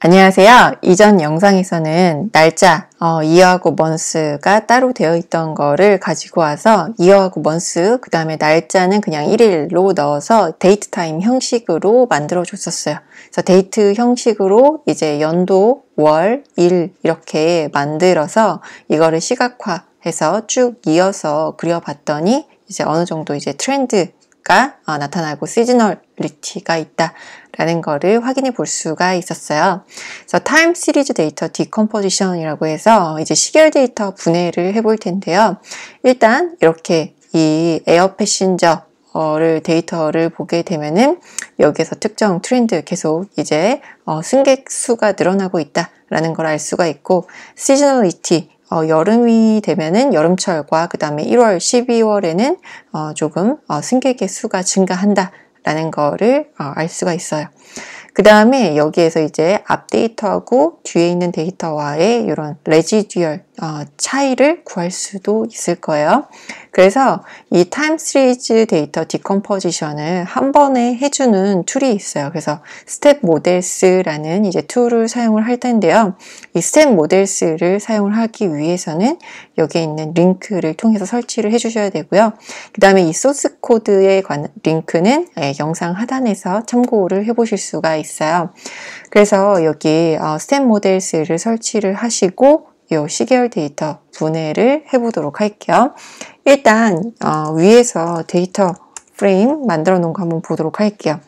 안녕하세요. 이전 영상에서는 날짜, 어, 이어하고 먼스가 따로 되어 있던 거를 가지고 와서 이어하고 먼스, 그 다음에 날짜는 그냥 1일로 넣어서 데이트 타임 형식으로 만들어 줬었어요. 그래서 데이트 형식으로 이제 연도, 월, 일 이렇게 만들어서 이거를 시각화해서 쭉 이어서 그려봤더니 이제 어느 정도 이제 트렌드 변화가 어, 나타나고 시즈널리티가 있다라는 것을 확인해 볼 수가 있었어요. 그래서 타임 시리즈 데이터 디컴포지션이라고 해서 이제 시결 데이터 분해를 해볼 텐데요. 일단 이렇게 이 에어 패신저 를 데이터를 보게 되면은 여기에서 특정 트렌드 계속 이제 어, 승객 수가 늘어나고 있다라는 걸 알 수가 있고 시즈널리티 어, 여름이 되면은 여름철과 그 다음에 1월, 12월에는 어, 조금 어, 승객의 수가 증가한다라는 거를 어, 알 수가 있어요. 그 다음에 여기에서 이제 앞 데이터하고 뒤에 있는 데이터와의 이런 레지듀얼 어, 차이를 구할 수도 있을 거예요. 그래서 이 time data series d e c o m p o s i t i o n 을한 번에 해주는 툴이 있어요. 그래서 step m o d e l s 라는 이제 툴을 사용을 할 텐데요. 이 o d e l s 를 사용을 하기 위해서는 여기에 있는 링크를 통해서 설치를 해주셔야 되고요. 그 다음에 이 소스 코드에 관한 링크는 예, 영상 하단에서 참고를 해보실 수가 있어요. 그래서 여기 스텝 어, 모델스를 설치를 하시고 요 10개월 데이터 분해를 해보도록 할게요. 일단 어, 위에서 데이터 프레임 만들어 놓은 거 한번 보도록 할게요.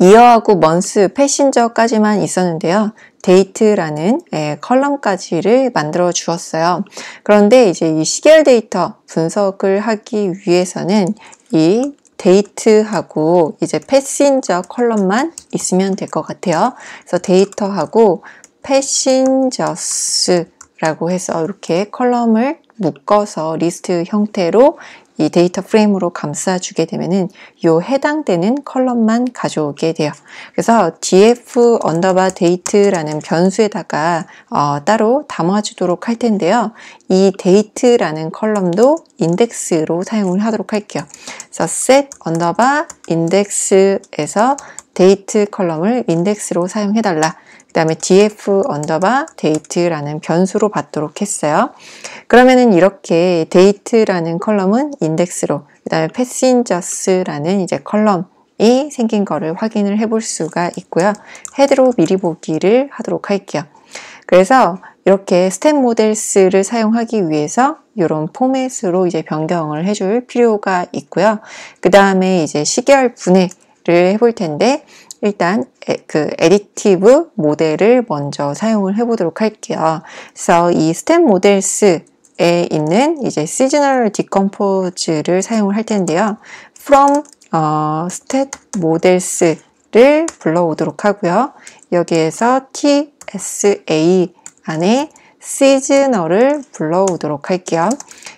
이어하고 먼스 패신저까지만 있었는데요. 데이트라는 컬럼까지를 예, 만들어 주었어요. 그런데 이제 이 시계열 데이터 분석을 하기 위해서는 이 데이트하고 이제 패신저 컬럼만 있으면 될 것 같아요. 그래서 데이터하고 패신저스라고 해서 이렇게 컬럼을 묶어서 리스트 형태로 이 데이터 프레임으로 감싸주게 되면은 요 해당되는 컬럼만 가져오게 돼요. 그래서 df 언더바 데이트라는 변수에다가 어, 따로 담아주도록 할 텐데요. 이 데이트라는 컬럼도 인덱스로 사용을 하도록 할게요. 그래서 set 언더바 인덱스에서 데이트 컬럼을 인덱스로 사용해달라. 그 다음에 df 언더바 데이트라는 변수로 받도록 했어요. 그러면은 이렇게 데이트라는 컬럼은 인덱스로 그 다음에 패신저스라는 이제 컬럼이 생긴 거를 확인을 해 볼 수가 있고요. 헤드로 미리 보기를 하도록 할게요. 그래서 이렇게 스텝 모델스를 사용하기 위해서 이런 포맷으로 이제 변경을 해 줄 필요가 있고요. 그 다음에 이제 시계열 분해를 해 볼 텐데 일단 그 에디티브 모델을 먼저 사용을 해보도록 할게요. 그래서 이 스텝 모델 스에 있는 이제 시즈널 디컴포즈를 사용을 할 텐데요. from 어, 스텝 모델 스를 불러오도록 하고요. 여기에서 tsa 안에 시즈널을 불러오도록 할게요.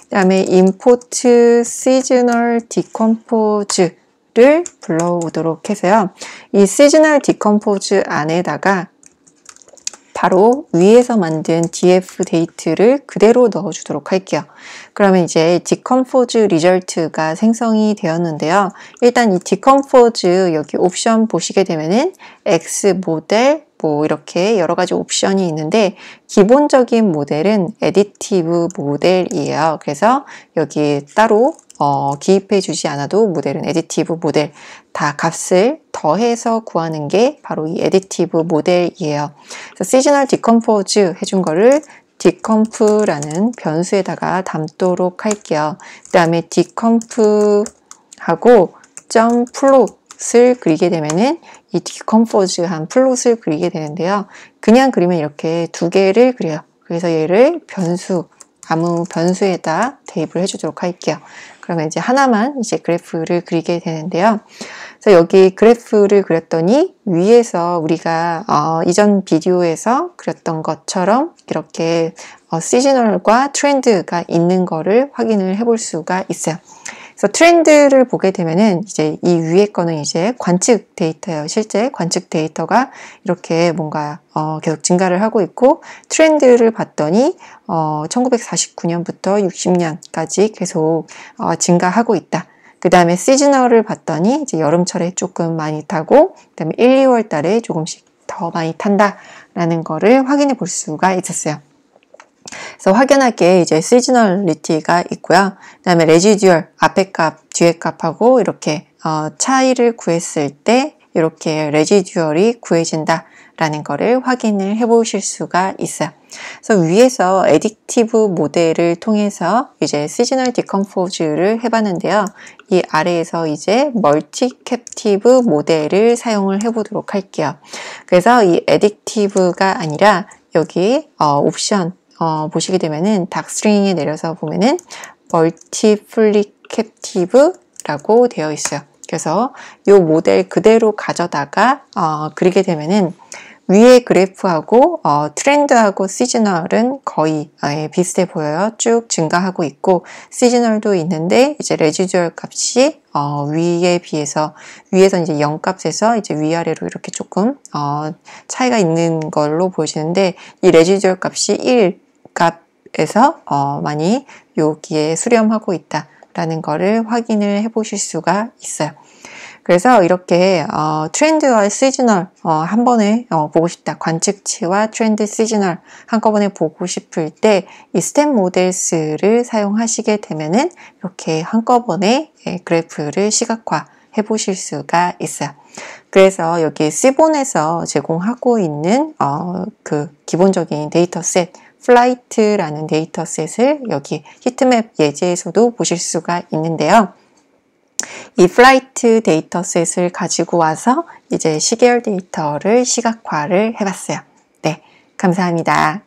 그 다음에 import seasonal decompose 를 불러오도록 해서요. 이 시즈널 디컴포즈 안에다가 바로 위에서 만든 df 데이트를 그대로 넣어주도록 할게요. 그러면 이제 디컴포즈 리절트가 생성이 되었는데요. 일단 이 디컴포즈 여기 옵션 보시게 되면은 x 모델 뭐 이렇게 여러 가지 옵션이 있는데 기본적인 모델은 d 에디티브 모델이에요. 그래서 여기 따로 어, 기입해 주지 않아도 모델은 에디티브 모델 다 값을 더해서 구하는 게 바로 이 에디티브 모델이에요. 그래서 시즌얼 디컴포즈 해준 거를 디컴프라는 변수에다가 담도록 할게요. 그 다음에 디컴프하고 점 플롯을 그리게 되면은 이 디컴포즈한 플롯을 그리게 되는데요. 그냥 그리면 이렇게 두 개를 그려요. 그래서 얘를 변수 아무 변수에다 대입을 해주도록 할게요. 그러면 이제 하나만 이제 그래프를 그리게 되는데요. 그래서 여기 그래프를 그렸더니 위에서 우리가 어, 이전 비디오에서 그렸던 것처럼 이렇게 어, 시즈널과 트렌드가 있는 거를 확인을 해 볼 수가 있어요. 그래서 트렌드를 보게 되면은 이제 이 위에 거는 이제 관측 데이터예요. 실제 관측 데이터가 이렇게 뭔가 어 계속 증가를 하고 있고 트렌드를 봤더니 어 1949년부터 60년까지 계속 어 증가하고 있다. 그 다음에 시즈널을 봤더니 이제 여름철에 조금 많이 타고 그 다음에 1, 2월 달에 조금씩 더 많이 탄다라는 거를 확인해 볼 수가 있었어요. 그래서 확연하게 이제 시즈널리티가 있고요. 그다음에 레지듀얼 앞에 값, 뒤에 값하고 이렇게 어, 차이를 구했을 때 이렇게 레지듀얼이 구해진다. 라는 거를 확인을 해 보실 수가 있어요. 그래서 위에서 에딕티브 모델을 통해서 이제 시즈널 디컴포즈를 해봤는데요. 이 아래에서 이제 멀티 캡티브 모델을 사용을 해보도록 할게요. 그래서 이 에딕티브가 아니라 여기 어, 옵션 어, 보시게 되면은 닥스트링에 내려서 보면은 멀티플리캡티브라고 되어 있어요. 그래서 이 모델 그대로 가져다가 어, 그리게 되면은 위에 그래프하고 어, 트렌드하고 시즈널은 거의 아, 예, 비슷해 보여요. 쭉 증가하고 있고 시즈널도 있는데 이제 레지듀얼 값이 어, 위에 비해서 위에서 이제 0값에서 이제 위아래로 이렇게 조금 어, 차이가 있는 걸로 보이시는데 이 레지듀얼 값이 1 값에서 어, 많이 여기에 수렴하고 있다라는 거를 확인을 해 보실 수가 있어요. 그래서 이렇게 어, 트렌드와 시즈널 어, 한 번에 어, 보고 싶다. 관측치와 트렌드 시즈널 한꺼번에 보고 싶을 때 이 스텝 모델스를 사용하시게 되면은 이렇게 한꺼번에 예, 그래프를 시각화 해 보실 수가 있어요. 그래서 여기 시본에서 제공하고 있는 어, 그 기본적인 데이터 셋 f l i g h t 라는 데이터셋을 여기 히트맵 예제에서도 보실 수가 있는데요. 이 flight 데이터셋을 가지고 와서 이제 시계열 데이터를 시각화를 해봤어요. 네, 감사합니다.